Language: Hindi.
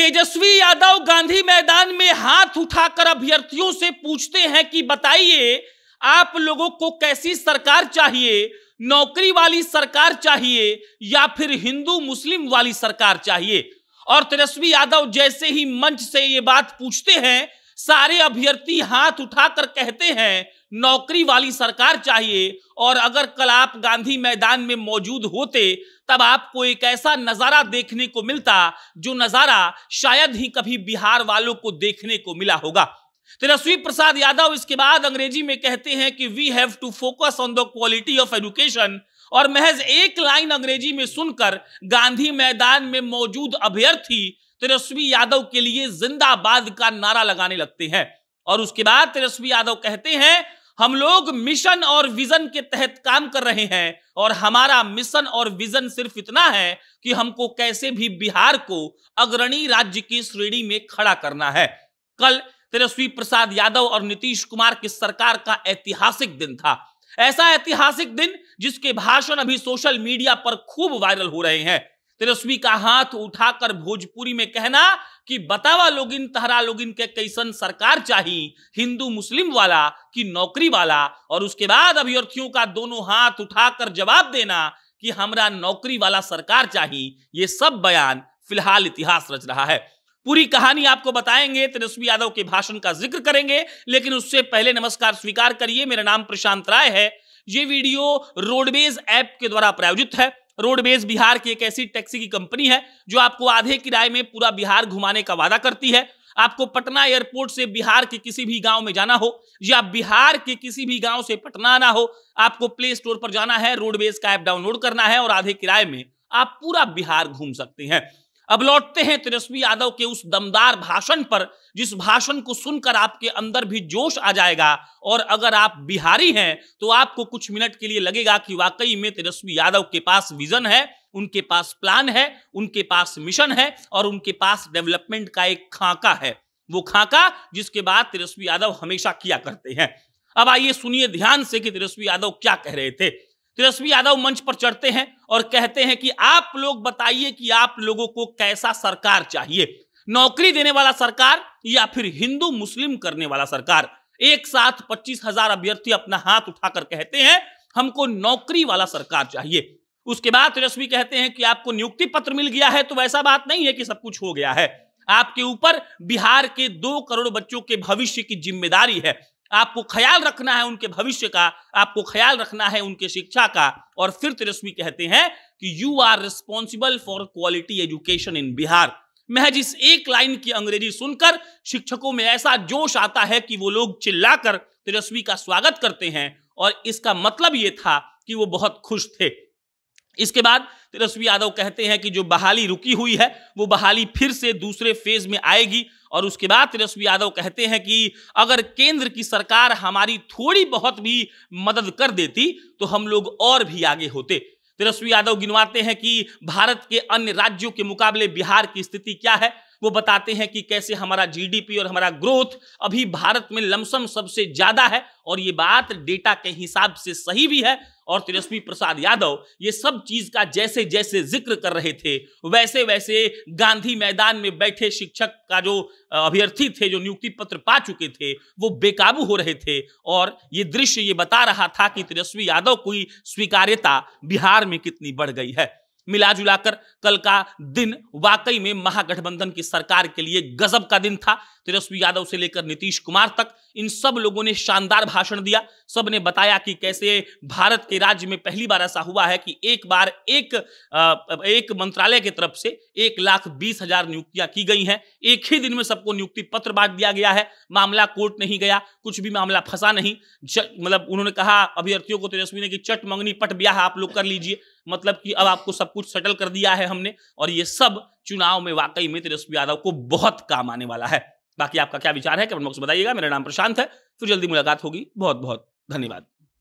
तेजस्वी यादव गांधी मैदान में हाथ उठाकर अभ्यर्थियों से पूछते हैं कि बताइए आप लोगों को कैसी सरकार चाहिए नौकरी वाली सरकार चाहिए या फिर हिंदू मुस्लिम वाली सरकार चाहिए और तेजस्वी यादव जैसे ही मंच से ये बात पूछते हैं सारे अभ्यर्थी हाथ उठाकर कहते हैं नौकरी वाली सरकार चाहिए और अगर कल आप गांधी मैदान में मौजूद होते तब आपको एक ऐसा नज़ारा देखने को मिलता जो नज़ारा शायद ही कभी बिहार वालों को देखने को मिला होगा तेजस्वी तो प्रसाद यादव इसके बाद अंग्रेजी में कहते हैं कि we have to focus on the quality of education और महज एक लाइन अंग्रेजी में सुनकर गांधी मैदान में मौजूद अभ्यर्थी तेजस्वी यादव के लिए जिंदाबाद का नारा लगाने लगते हैं और उसके बाद तेजस्वी यादव कहते हैं हम लोग मिशन और विजन के तहत काम कर रहे हैं और हमारा मिशन और विजन सिर्फ इतना है कि हमको कैसे भी बिहार को अग्रणी राज्य की श्रेणी में खड़ा करना है कल तेजस्वी प्रसाद यादव और नीतीश कुमार की सरकार का ऐतिहासिक दिन था ऐसा ऐतिहासिक दिन जिसके भाषण अभी सोशल मीडिया पर खूब वायरल हो रहे हैं तेजस्वी का हाथ उठाकर भोजपुरी में कहना कि बतावा लोगिन तहरा लोगिन के कैसन सरकार चाहिए हिंदू मुस्लिम वाला कि नौकरी वाला और उसके बाद अभ्यर्थियों का दोनों हाथ उठाकर जवाब देना कि हमारा नौकरी वाला सरकार चाहिए ये सब बयान फिलहाल इतिहास रच रहा है पूरी कहानी आपको बताएंगे तेजस्वी यादव के भाषण का जिक्र करेंगे लेकिन उससे पहले नमस्कार स्वीकार करिए मेरा नाम प्रशांत राय है ये वीडियो रोडवेज ऐप के द्वारा प्रायोजित है रोडवेज बिहार की एक ऐसी टैक्सी की कंपनी है जो आपको आधे किराए में पूरा बिहार घुमाने का वादा करती है आपको पटना एयरपोर्ट से बिहार के किसी भी गांव में जाना हो या बिहार के किसी भी गांव से पटना आना हो आपको प्ले स्टोर पर जाना है रोडवेज का ऐप डाउनलोड करना है और आधे किराए में आप पूरा बिहार घूम सकते हैं अब लौटते हैं तेजस्वी यादव के उस दमदार भाषण पर जिस भाषण को सुनकर आपके अंदर भी जोश आ जाएगा और अगर आप बिहारी हैं तो आपको कुछ मिनट के लिए लगेगा कि वाकई में तेजस्वी यादव के पास विजन है उनके पास प्लान है उनके पास मिशन है और उनके पास डेवलपमेंट का एक खाका है वो खाका जिसके बाद तेजस्वी यादव हमेशा किया करते हैं अब आइए सुनिए ध्यान से कि तेजस्वी यादव क्या कह रहे थे तेजस्वी यादव मंच पर चढ़ते हैं और कहते हैं कि आप लोग बताइए कि आप लोगों को कैसा सरकार चाहिए नौकरी देने वाला सरकार या फिर हिंदू मुस्लिम करने वाला सरकार एक साथ पच्चीस हजार अभ्यर्थी अपना हाथ उठाकर कहते हैं हमको नौकरी वाला सरकार चाहिए उसके बाद तेजस्वी कहते हैं कि आपको नियुक्ति पत्र मिल गया है तो वैसा बात नहीं है कि सब कुछ हो गया है आपके ऊपर बिहार के दो करोड़ बच्चों के भविष्य की जिम्मेदारी है आपको ख्याल रखना है उनके भविष्य का आपको ख्याल रखना है उनके शिक्षा का और फिर तेजस्वी कहते हैं कि you are responsible for quality education in Bihar महज इस एक लाइन की अंग्रेजी सुनकर शिक्षकों में ऐसा जोश आता है कि वो लोग चिल्लाकर तेजस्वी का स्वागत करते हैं और इसका मतलब ये था कि वो बहुत खुश थे इसके बाद तेजस्वी यादव कहते हैं कि जो बहाली रुकी हुई है वो बहाली फिर से दूसरे फेज में आएगी और उसके बाद तेजस्वी यादव कहते हैं कि अगर केंद्र की सरकार हमारी थोड़ी बहुत भी मदद कर देती तो हम लोग और भी आगे होते तेजस्वी यादव गिनवाते हैं कि भारत के अन्य राज्यों के मुकाबले बिहार की स्थिति क्या है वो बताते हैं कि कैसे हमारा जीडीपी और हमारा ग्रोथ अभी भारत में लमसम सबसे ज्यादा है और ये बात डेटा के हिसाब से सही भी है और तेजस्वी प्रसाद यादव ये सब चीज का जैसे जैसे जिक्र कर रहे थे वैसे वैसे गांधी मैदान में बैठे शिक्षक का जो अभ्यर्थी थे जो नियुक्ति पत्र पा चुके थे वो बेकाबू हो रहे थे और ये दृश्य ये बता रहा था कि तेजस्वी यादव की स्वीकार्यता बिहार में कितनी बढ़ गई है मिला जुलाकर कल का दिन वाकई में महागठबंधन की सरकार के लिए गजब का दिन था तेजस्वी यादव से लेकर नीतीश कुमार तक इन सब लोगों ने शानदार भाषण दिया सब ने बताया कि कैसे भारत के राज्य में पहली बार ऐसा हुआ है कि एक बार एक एक मंत्रालय की तरफ से एक लाख बीस हजार नियुक्तियां की गई हैं एक ही दिन में सबको नियुक्ति पत्र बांट दिया गया है मामला कोर्ट नहीं गया कुछ भी मामला फंसा नहीं मतलब उन्होंने कहा अभ्यर्थियों को तेजस्वी ने कि चट मंगनी पट ब्याह आप लोग कर लीजिए मतलब कि अब आपको सब कुछ सेटल कर दिया है हमने और ये सब चुनाव में वाकई में तेजस्वी यादव को बहुत काम आने वाला है बाकी आपका क्या विचार है कमेंट बॉक्स बताइएगा मेरा नाम प्रशांत है फिर जल्दी मुलाकात होगी बहुत बहुत धन्यवाद